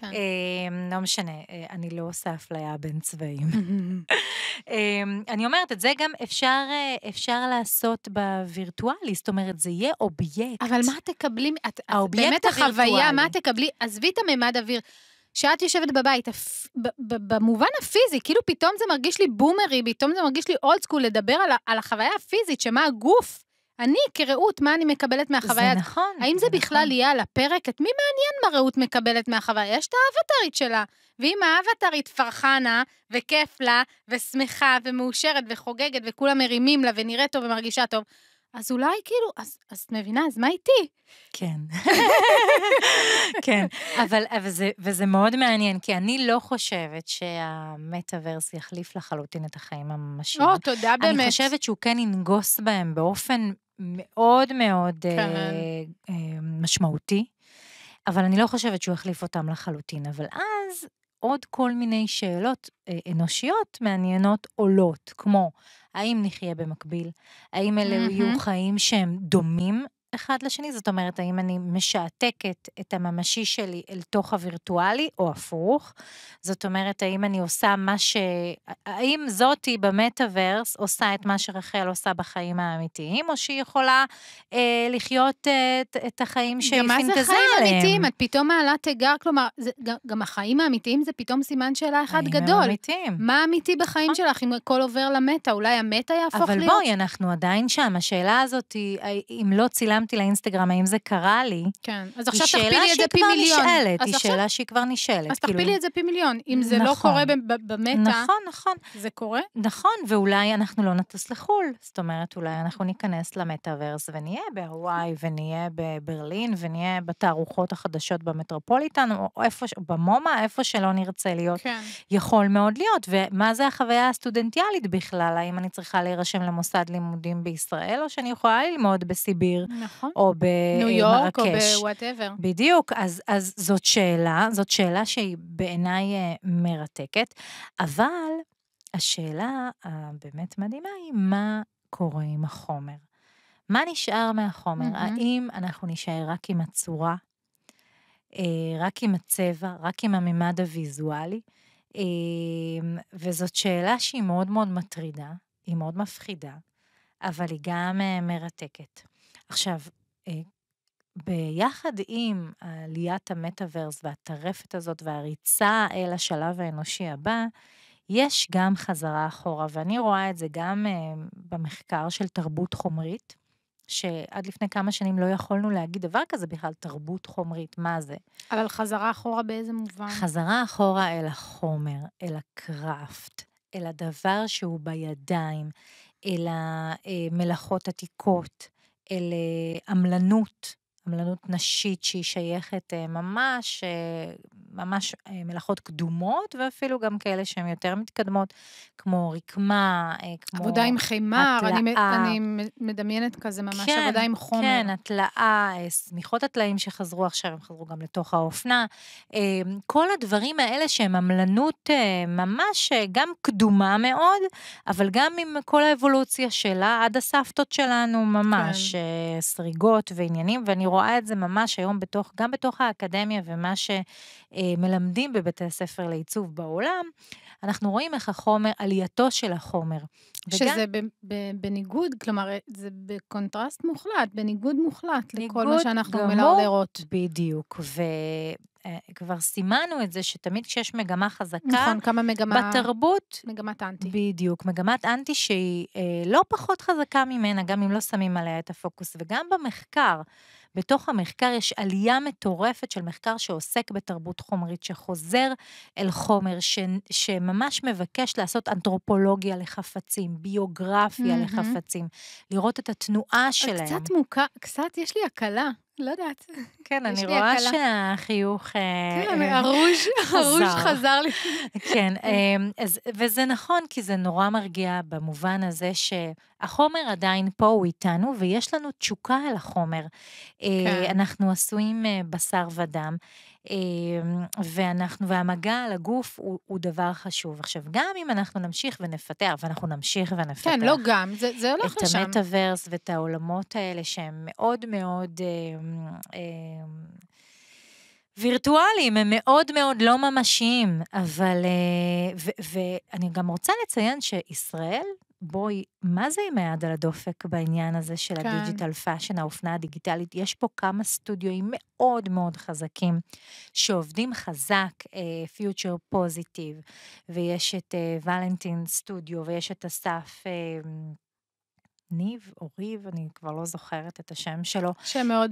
כן. אמ, לא משנה, אה, אני לא עושה אפליה בין צבעים. אמ, אני אומרת, את זה גם אפשר, אה, אפשר לעשות בווירטואלי, זאת אומרת, זה יהיה אובייקט. אבל מה תקבלי, את, האובייקט באמת הווירטואלי. באמת החוויה, מה תקבלי, עזבי את הממד אוויר. שאת יושבת בבית, במובן הפיזי, כאילו פתאום זה מרגיש לי בומרי, פתאום זה מרגיש לי אולד סקול לדבר על, על החוויה הפיזית, שמה הגוף אני כרעות, מה אני מקבלת מהחוויה? זה נכון. האם זה, זה בכלל נכון. יהיה על הפרק? את מי מעניין מה רעות מקבלת מהחוויה? יש את האבטרית שלה. ואם האבטרית פרחנה, וכיף לה, ושמחה, ומאושרת, וחוגגת, וכולם מרימים לה, ונראית טוב ומרגישה טוב, אז אולי כאילו, אז, אז את מבינה, אז מה איתי? כן. כן, אבל, אבל זה, וזה מאוד מעניין, כי אני לא חושבת שהמטאוורס יחליף לחלוטין את החיים הממשיים. או, תודה אני באמת. אני חושבת שהוא כן ינגוס בהם באופן מאוד מאוד אה, כן. אה, אה, משמעותי, אבל אני לא חושבת שהוא החליף אותם לחלוטין. אבל אז עוד כל מיני שאלות אה, אנושיות מעניינות עולות, לא, כמו האם נחיה במקביל? האם אלה mm-hmm. יהיו חיים שהם דומים אחד לשני? זאת אומרת, האם אני משעתקת את הממשי שלי אל תוך הווירטואלי, או הפוך? זאת אומרת, האם אני עושה מה ש... האם זאתי במטאוורס עושה את מה שרחל עושה בחיים האמיתיים, או שהיא יכולה אה, לחיות אה, את, את החיים שהיא פינטזה עליהם? גם מה זה חיים אמיתיים? את פתאום מעלה תיגר, כלומר, זה, גם, החיים האמיתיים זה פתאום סימן שאלה אחד גדול. הם אמיתיים. מה אמיתי בחיים נכון. שלך, אם הכל עובר למטה? אולי המטה יהפוך אבל להיות? אבל בואי, אנחנו עדיין שם. השאלה הזאת היא, אם לא צילמת... צילמתי לאינסטגרם, האם זה קרה לי? כן, אז עכשיו תכפילי את זה פי מיליון. נשאלת, היא עכשיו... שאלה שהיא כבר נשאלת. אז כאילו... תכפילי את זה פי מיליון. אם זה לא נכון, לא קורה במטה, נכון, נכון. זה קורה? נכון, ואולי אנחנו לא נטוס לחו"ל. זאת אומרת, אולי אנחנו ניכנס למטאוורס ונהיה בהוואי, ונהיה בברלין, ונהיה בתערוכות החדשות במטרופוליטן, או איפה, במומה, איפה שלא נרצה להיות. כן. יכול מאוד להיות. ומה זה החוויה הסטודנטיאלית בכלל? האם אני צריכה להירשם למוסד לימודים בישראל, או שאני יכולה ללמוד בסיביר? נכון. נכון. או בניו יורק, מרקש. או בוואטאבר. בדיוק, אז, אז זאת שאלה, זאת שאלה שהיא בעיניי אה, מרתקת, אבל השאלה הבאמת מדהימה היא, מה קורה עם החומר? מה נשאר מהחומר? Mm-hmm. האם אנחנו נשאר רק עם הצורה, אה, רק עם הצבע, רק עם הממד הוויזואלי? אה, וזאת שאלה שהיא מאוד מאוד מטרידה, היא מאוד מפחידה, אבל היא גם מרתקת. עכשיו, אה, ביחד עם עליית המטאוורס והטרפת הזאת והריצה אל השלב האנושי הבא, יש גם חזרה אחורה, ואני רואה את זה גם אה, במחקר של תרבות חומרית, שעד לפני כמה שנים לא יכולנו להגיד דבר כזה בכלל, תרבות חומרית, מה זה? אבל חזרה אחורה באיזה מובן? חזרה אחורה אל החומר, אל הקראפט, אל הדבר שהוא בידיים, אל המלאכות אה, עתיקות. אל עמלנות. אה, חמלנות נשית שהיא שייכת אה, ממש, אה, ממש אה, מלאכות קדומות, ואפילו גם כאלה שהן יותר מתקדמות, כמו רקמה, כמו... עבודה עם חימר, אני, אני מדמיינת כזה ממש כן, עבודה עם חומר. כן, התלאה, שמיכות הטלאים שחזרו עכשיו, הם חזרו גם לתוך האופנה. כל הדברים האלה שהם עמלנות ממש גם קדומה מאוד, אבל גם עם כל האבולוציה שלה, עד הסבתות שלנו כן. ממש, כן. סריגות ועניינים, ואני רואה... רואה את זה ממש היום בתוך, גם בתוך האקדמיה ומה שמלמדים בבתי הספר לעיצוב בעולם, אנחנו רואים איך החומר, עלייתו של החומר. שזה וגם... בניגוד, כלומר, זה בקונטרסט מוחלט, בניגוד מוחלט לכל מה שאנחנו גמור, מלרלרות. בדיוק, ו... אה, כבר סימנו את זה שתמיד כשיש מגמה חזקה, נכון, כמה מגמה... בתרבות... מגמת אנטי. בדיוק, מגמת אנטי שהיא אה, לא פחות חזקה ממנה, גם אם לא שמים עליה את הפוקוס, וגם במחקר. בתוך המחקר יש עלייה מטורפת של מחקר שעוסק בתרבות חומרית, שחוזר אל חומר, ש, שממש מבקש לעשות אנתרופולוגיה לחפצים, ביוגרפיה mm-hmm. לחפצים, לראות את התנועה אה, שלהם. קצת מוכר, קצת יש לי הקלה לא יודעת. כן, אני רואה הקלה. שהחיוך... אה, כן, הרוז' אה, הרוז' חזר לי. כן, כן. אמ, אז, וזה נכון, כי זה נורא מרגיע במובן הזה שהחומר עדיין פה, הוא איתנו, ויש לנו תשוקה על החומר. אה, כן. אנחנו עשויים בשר ודם. אמ, ואנחנו, והמגע על הגוף הוא, הוא דבר חשוב. עכשיו, גם אם אנחנו נמשיך ונפתח, ואנחנו נמשיך ונפתח... כן, לא גם, זה, זה הולך את לשם. את המטאוורס ואת העולמות האלה שהם מאוד מאוד... אה, וירטואליים, הם מאוד מאוד לא ממשיים, אבל... אה, ואני גם רוצה לציין שישראל בואי, מה זה עם היד על הדופק בעניין הזה של כן. הדיג'יטל פאשן, האופנה הדיגיטלית? יש פה כמה סטודיואים מאוד מאוד חזקים, שעובדים חזק, פיוטר uh, פוזיטיב, ויש את ולנטין uh, סטודיו, ויש את אסף... Uh, אה, ניב או ריב, אני כבר לא זוכרת את השם שלו. שהם אה,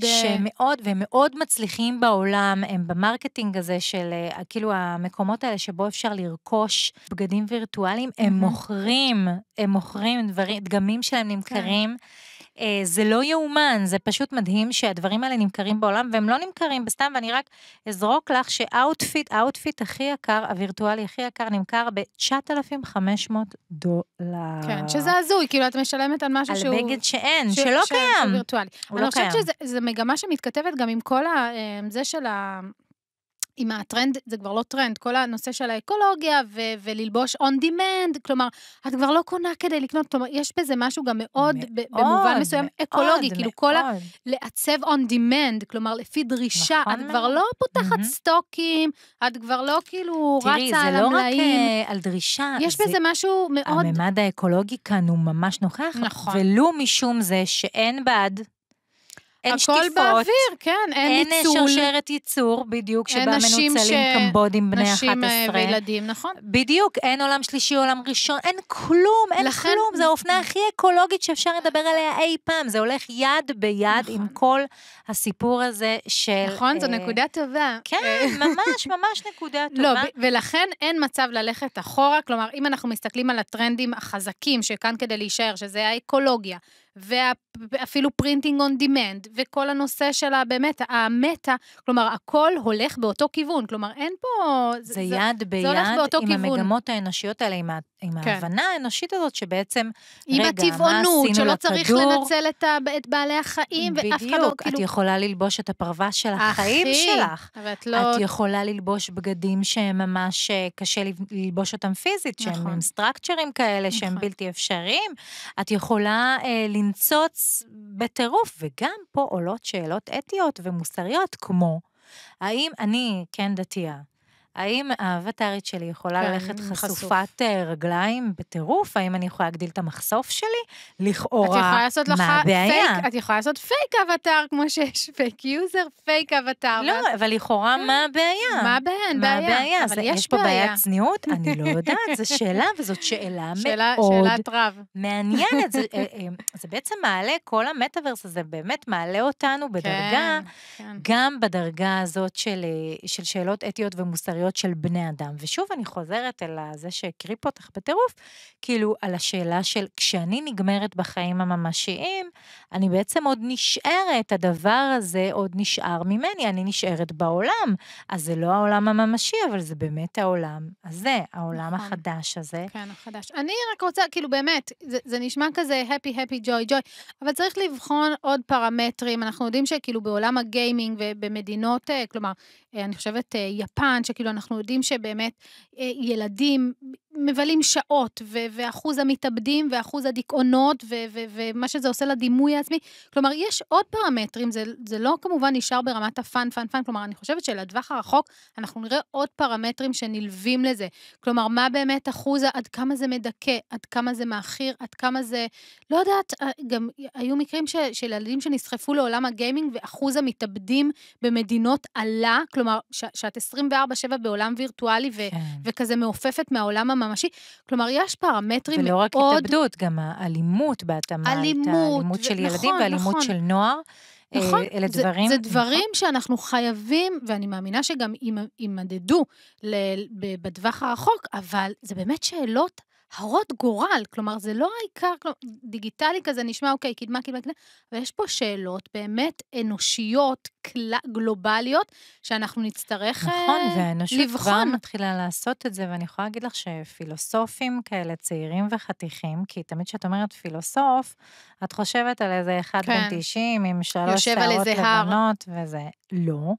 מאוד, והם מאוד מצליחים בעולם, הם במרקטינג הזה של, אה, כאילו, המקומות האלה שבו אפשר לרכוש בגדים וירטואליים, הם מוכרים, הם מוכרים, דברים, דגמים שלהם כן. נמכרים. כן. אה, זה לא יאומן, זה פשוט מדהים שהדברים האלה נמכרים בעולם, והם לא נמכרים בסתם, ואני רק אזרוק לך שאוטפיט, האוטפיט הכי יקר, הווירטואלי הכי יקר, נמכר ב-9,500 דולר. כן, שזה הזוי, כאילו את משלמת על משהו על שהוא... על בגד שאין, ש... שלא ש... קיים. שהוא וירטואלי. אני לא חושבת שזו מגמה שמתכתבת גם עם כל ה... אה, זה של ה... עם הטרנד, זה כבר לא טרנד, כל הנושא של האקולוגיה ו- וללבוש on demand, כלומר, את כבר לא קונה כדי לקנות, כלומר, יש בזה משהו גם מאוד, מאוד ב- במובן מסוים מאוד, אקולוגי, מאוד. כאילו כל ה... לעצב on demand, כלומר, לפי דרישה, נכון. את כבר לא פותחת mm-hmm. סטוקים, את כבר לא כאילו תראי, רצה על המלאים. תראי, זה לא רק אה, על דרישה. יש זה... בזה משהו מאוד... הממד האקולוגי כאן הוא ממש נוכח, נכון. ולו משום זה שאין בעד אין שטיפות. הכל באוויר, כן, אין, אין אה, ניצול. אין שרשרת ייצור, בדיוק, שבה מנוצלים ש... קמבודים בני 11. נשים אה, וילדים, נכון. בדיוק, אין עולם שלישי, עולם ראשון, אין כלום, אין לכן... כלום. זו האופנה הכי אקולוגית שאפשר לדבר עליה אי פעם. זה הולך יד ביד נכון. עם כל הסיפור הזה של... נכון, אה... זו נקודה טובה. כן, אה, ממש, ממש נקודה לא, טובה. לא, ולכן אין מצב ללכת אחורה. כלומר, אם אנחנו מסתכלים על הטרנדים החזקים, שכאן כדי להישאר, שזה האקולוגיה, ואפילו פרינטינג און דימנד, וכל הנושא של באמת המטה, כלומר, הכל הולך באותו כיוון, כלומר, אין פה... זה, זה יד ביד זה עם כיוון. המגמות האנושיות האלה, עם עם כן. ההבנה האנושית הזאת שבעצם, עם רגע, הטבעונות, שלא לכדור, צריך לנצל את, ה, את בעלי החיים, ואף אחד לא, כאילו... את יכולה ללבוש את הפרווה של אחי, החיים שלך. אבל את לא... את יכולה ללבוש בגדים שהם ממש אה, קשה ללבוש אותם פיזית, נכון. שהם עם סטרקצ'רים כאלה, נכון. שהם בלתי אפשריים. את יכולה אה, לנצוץ בטירוף, וגם פה עולות שאלות אתיות ומוסריות, כמו, האם אני, כן דתייה, האם האבטארית שלי יכולה כן, ללכת חשופת חשוף. אה, רגליים בטירוף? האם אני יכולה להגדיל את המחשוף שלי? לכאורה, מה הבעיה? את יכולה לעשות פייק אבטאר כמו שיש פייק יוזר, פייק אבטאר. לא, ואז... אבל לכאורה, כן. מה הבעיה? מה הבעיה? אין בעיה. מה הבעיה? אבל זה, יש, יש פה בעיית צניעות? אני לא יודעת, זו שאלה, וזאת שאלה שאלה, מאוד שאלת רב. מעניינת. זה, אה, אה, זה בעצם מעלה, כל המטאוורס הזה באמת מעלה אותנו בדרגה, כן, כן. גם בדרגה הזאת של, של שאלות אתיות ומוסריות. זכויות של בני אדם. ושוב, אני חוזרת אל זה שהקריא פה אותך בטירוף, כאילו, על השאלה של כשאני נגמרת בחיים הממשיים, אני בעצם עוד נשארת, הדבר הזה עוד נשאר ממני, אני נשארת בעולם. אז זה לא העולם הממשי, אבל זה באמת העולם הזה, העולם נכון. החדש הזה. כן, החדש. אני רק רוצה, כאילו, באמת, זה, זה נשמע כזה happy, happy, joy, joy, אבל צריך לבחון עוד פרמטרים. אנחנו יודעים שכאילו בעולם הגיימינג ובמדינות, אה, כלומר, אה, אני חושבת אה, יפן, שכאילו אנחנו יודעים שבאמת אה, ילדים מבלים שעות, ו- ואחוז המתאבדים, ואחוז הדיכאונות, ו- ו- ומה שזה עושה לדימוי העצמי. כלומר, יש עוד פרמטרים, זה, זה לא כמובן נשאר ברמת הפאן, פאן, פאן, כלומר, אני חושבת שלטווח הרחוק אנחנו נראה עוד פרמטרים שנלווים לזה. כלומר, מה באמת אחוז, עד כמה זה מדכא, עד כמה זה מעכיר, עד כמה זה... לא יודעת, אה, גם היו מקרים ש- של ילדים שנסחפו לעולם הגיימינג, ואחוז המתאבדים במדינות עלה, כלומר, ש- שאת 24-7 בעולם וירטואלי, ו- כן. וכזה מעופפת מהעולם הממ... ממשי. כלומר, יש פרמטרים ולא מאוד... ולא רק התאבדות, גם האלימות בהתאמה. אלימות. האלימות של נכון, ילדים נכון, ואלימות נכון. של נוער. אה, נכון, אלה זה, דברים... זה נכון. דברים נכון. שאנחנו חייבים, ואני מאמינה שגם יימדדו בטווח הרחוק, אבל זה באמת שאלות הרות גורל, כלומר, זה לא העיקר, כלומר, דיגיטלי כזה נשמע, אוקיי, קדמה, קדמה, קדמה, אבל יש פה שאלות באמת אנושיות, גלובליות שאנחנו נצטרך אה, נכון, והאנושות לבחון. כבר מתחילה לעשות את זה, ואני יכולה להגיד לך שפילוסופים כאלה, צעירים וחתיכים, כי תמיד כשאת אומרת פילוסוף, את חושבת על איזה אחד כן. בן 90 עם שלוש שערות לבנות הר. וזה. לא.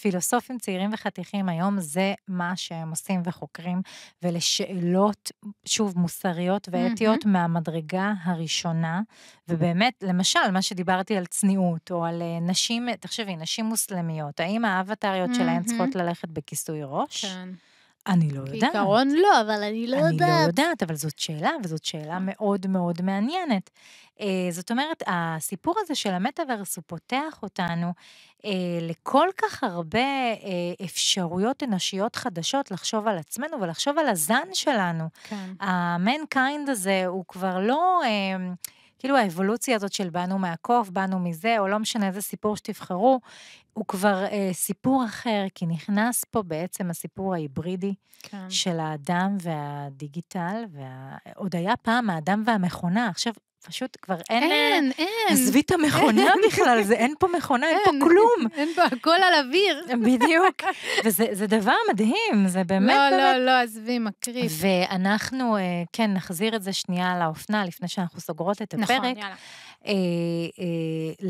פילוסופים צעירים וחתיכים היום זה מה שהם עושים וחוקרים, ולשאלות, שוב, מוסריות ואתיות mm-hmm. מהמדרגה הראשונה. ובאמת, למשל, מה שדיברתי על צניעות, או על אה, נשים, תחשבי, נשים... נשים מוסלמיות, האם האבטריות mm-hmm. שלהן צריכות ללכת בכיסוי ראש? כן. אני לא יודעת. בעיקרון לא, אבל אני לא אני לא יודעת. אני לא יודעת, אבל זאת שאלה, וזאת שאלה מאוד מאוד מעניינת. Uh, זאת אומרת, הסיפור הזה של המטאוורס, הוא פותח אותנו uh, לכל כך הרבה uh, אפשרויות אנושיות חדשות לחשוב על עצמנו ולחשוב על הזן שלנו. כן. המנקיינד הזה הוא כבר לא... Uh, כאילו האבולוציה הזאת של באנו מהקוף, באנו מזה, או לא משנה איזה סיפור שתבחרו, הוא כבר אה, סיפור אחר, כי נכנס פה בעצם הסיפור ההיברידי כן. של האדם והדיגיטל, וה... עוד היה פעם האדם והמכונה, עכשיו פשוט כבר אין... אה, אין, אין. עזבי את המכונה בכלל, זה אין פה מכונה, אין, אין פה כלום. אין פה, הכל על אוויר. בדיוק. וזה דבר מדהים, זה באמת... לא, לא באמת... לא, לא, עזבי, מקריב. ואנחנו, אה, כן, נחזיר את זה שנייה לאופנה, לפני שאנחנו סוגרות את נכון, הפרק. נכון, יאללה. אה, אה,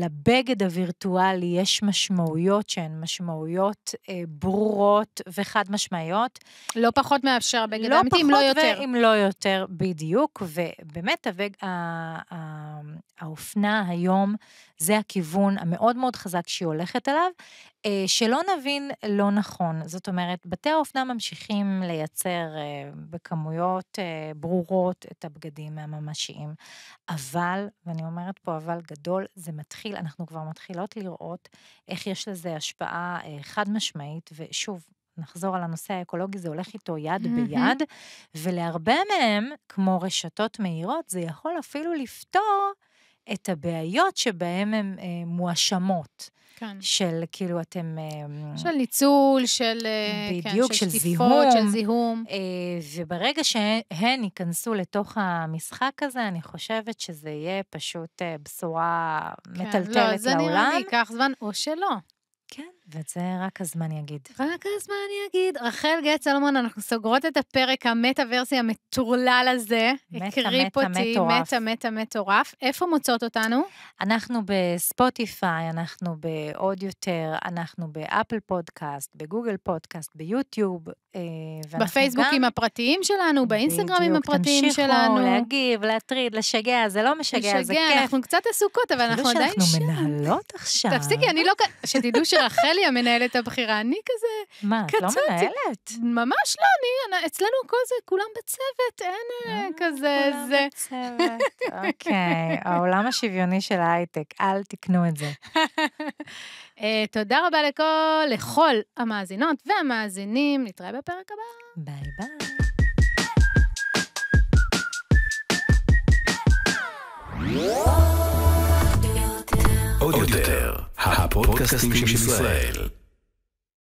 לבגד הווירטואלי יש משמעויות שהן משמעויות אה, ברורות וחד משמעיות. לא פחות מאפשר הבגד לא האמיתי, אם לא יותר. לא פחות ואם לא יותר, בדיוק. ובאמת, הבג... האופנה היום, זה הכיוון המאוד מאוד חזק שהיא הולכת אליו, אה, שלא נבין לא נכון. זאת אומרת, בתי האופנה ממשיכים לייצר אה, בכמויות אה, ברורות את הבגדים הממשיים, אבל, ואני אומרת פה אבל גדול, זה מתחיל, אנחנו כבר מתחילות לראות איך יש לזה השפעה חד משמעית, ושוב, נחזור על הנושא האקולוגי, זה הולך איתו יד ביד, ולהרבה מהם, כמו רשתות מהירות, זה יכול אפילו לפתור את הבעיות שבהן הן אה, מואשמות. כן. של כאילו אתם... אה, של ניצול, של... אה, כן, בדיוק, כן, של, של שטיפות, זיהום. של זיהום. אה, וברגע שהן ייכנסו לתוך המשחק הזה, אני חושבת שזה יהיה פשוט אה, בשורה כן, לא, מטלטלת לא, לעולם. לא, זה נראה לי ייקח זמן, או שלא. כן. ואת זה רק הזמן יגיד. רק הזמן יגיד. רחל גט סלומון, אנחנו סוגרות את הפרק המטאוורסי המטורלל הזה. הקריפ אותי, מטה מטה מטורף. איפה מוצאות אותנו? אנחנו בספוטיפיי, אנחנו בעוד יותר, אנחנו באפל פודקאסט, בגוגל פודקאסט, ביוטיוב. אה, בפייסבוקים גם... הפרטיים שלנו, באינסטגרמים הפרטיים שלנו. בדיוק, תמשיכו להגיב, להטריד, לשגע, זה לא משגע, לשגע, זה כיף. אנחנו קצת עסוקות, אבל אנחנו עדיין שם. כאילו שאנחנו מנהלות עכשיו. תפסיקי, אני לא... שתדעו שרחל שלי המנהלת הבכירה, אני כזה... מה, את לא מנהלת? ממש לא, אני, אצלנו כל זה, כולם בצוות, אין אה, אה, כזה, זה... כולם בצוות, אוקיי. העולם השוויוני של ההייטק, אל תקנו את זה. אה, תודה רבה לכל, לכל המאזינות והמאזינים, נתראה בפרק הבא. ביי ביי. Whoa! הפודקאסטים של ישראל.